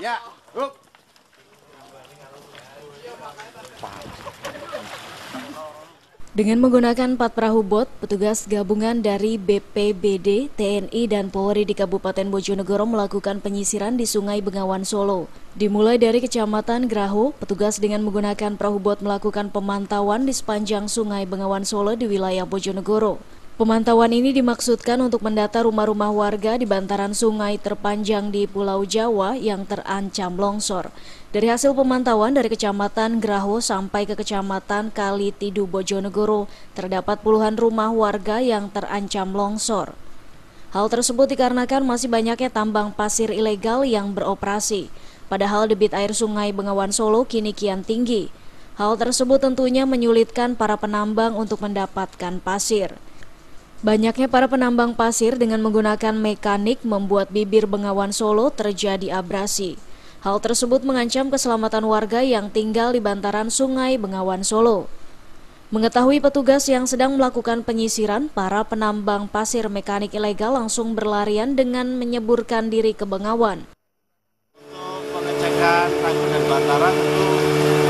Ya, dengan menggunakan empat perahu bot, petugas gabungan dari BPBD, TNI, dan Polri di Kabupaten Bojonegoro melakukan penyisiran di Sungai Bengawan Solo. Dimulai dari Kecamatan Graho, petugas dengan menggunakan perahu bot melakukan pemantauan di sepanjang Sungai Bengawan Solo di wilayah Bojonegoro. Pemantauan ini dimaksudkan untuk mendata rumah-rumah warga di bantaran sungai terpanjang di Pulau Jawa yang terancam longsor. Dari hasil pemantauan dari Kecamatan Graho sampai ke Kecamatan Kali Tidu Bojonegoro, terdapat puluhan rumah warga yang terancam longsor. Hal tersebut dikarenakan masih banyaknya tambang pasir ilegal yang beroperasi. Padahal debit air sungai Bengawan Solo kini kian tinggi. Hal tersebut tentunya menyulitkan para penambang untuk mendapatkan pasir. Banyaknya para penambang pasir dengan menggunakan mekanik membuat bibir Bengawan Solo terjadi abrasi. Hal tersebut mengancam keselamatan warga yang tinggal di bantaran sungai Bengawan Solo. Mengetahui petugas yang sedang melakukan penyisiran, para penambang pasir mekanik ilegal langsung berlarian dengan menyeburkan diri ke Bengawan. Untuk pengecekan tanggul dan bantaran itu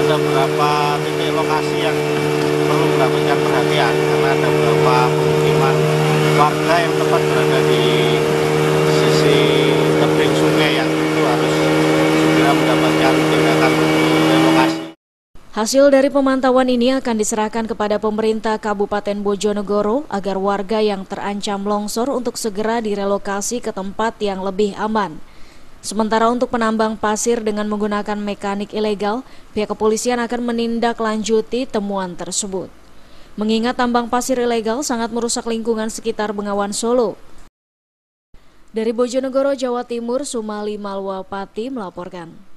ada beberapa titik lokasi yang perlu mendapatkan perhatian. Hasil dari pemantauan ini akan diserahkan kepada pemerintah Kabupaten Bojonegoro agar warga yang terancam longsor untuk segera direlokasi ke tempat yang lebih aman. Sementara untuk penambang pasir dengan menggunakan mekanik ilegal, pihak kepolisian akan menindaklanjuti temuan tersebut. Mengingat tambang pasir ilegal sangat merusak lingkungan sekitar Bengawan Solo. Dari Bojonegoro, Jawa Timur, Sumali Malwapati melaporkan.